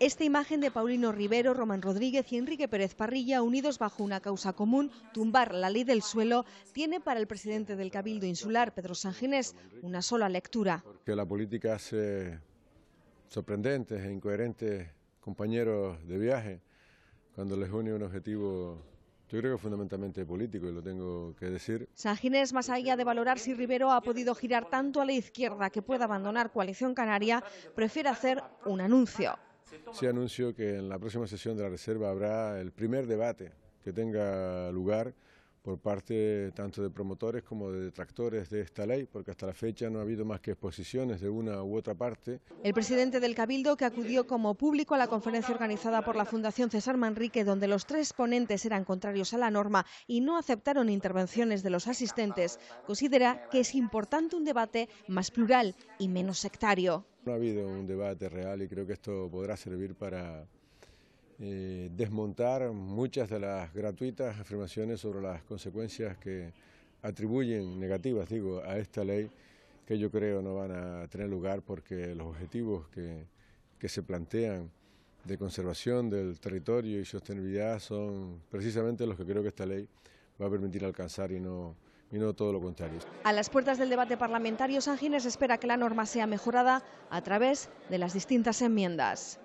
Esta imagen de Paulino Rivero, Román Rodríguez y Enrique Pérez Parrilla, unidos bajo una causa común, tumbar la ley del suelo, tiene para el presidente del Cabildo Insular, Pedro Sanginés, una sola lectura. que la política hace sorprendentes e incoherentes compañeros de viaje cuando les une un objetivo yo creo que fundamentalmente político, y lo tengo que decir. San más allá de valorar si Rivero ha podido girar tanto a la izquierda que pueda abandonar Coalición Canaria, prefiere hacer un anuncio se anunció que en la próxima sesión de la Reserva habrá el primer debate que tenga lugar por parte tanto de promotores como de detractores de esta ley, porque hasta la fecha no ha habido más que exposiciones de una u otra parte. El presidente del Cabildo, que acudió como público a la conferencia organizada por la Fundación César Manrique, donde los tres ponentes eran contrarios a la norma y no aceptaron intervenciones de los asistentes, considera que es importante un debate más plural y menos sectario. No ha habido un debate real y creo que esto podrá servir para eh, desmontar muchas de las gratuitas afirmaciones sobre las consecuencias que atribuyen negativas, digo, a esta ley, que yo creo no van a tener lugar porque los objetivos que, se plantean de conservación del territorio y sostenibilidad son precisamente los que creo que esta ley va a permitir alcanzar y no, y no todo lo contrario. A las puertas del debate parlamentario, San Ginés espera que la norma sea mejorada a través de las distintas enmiendas.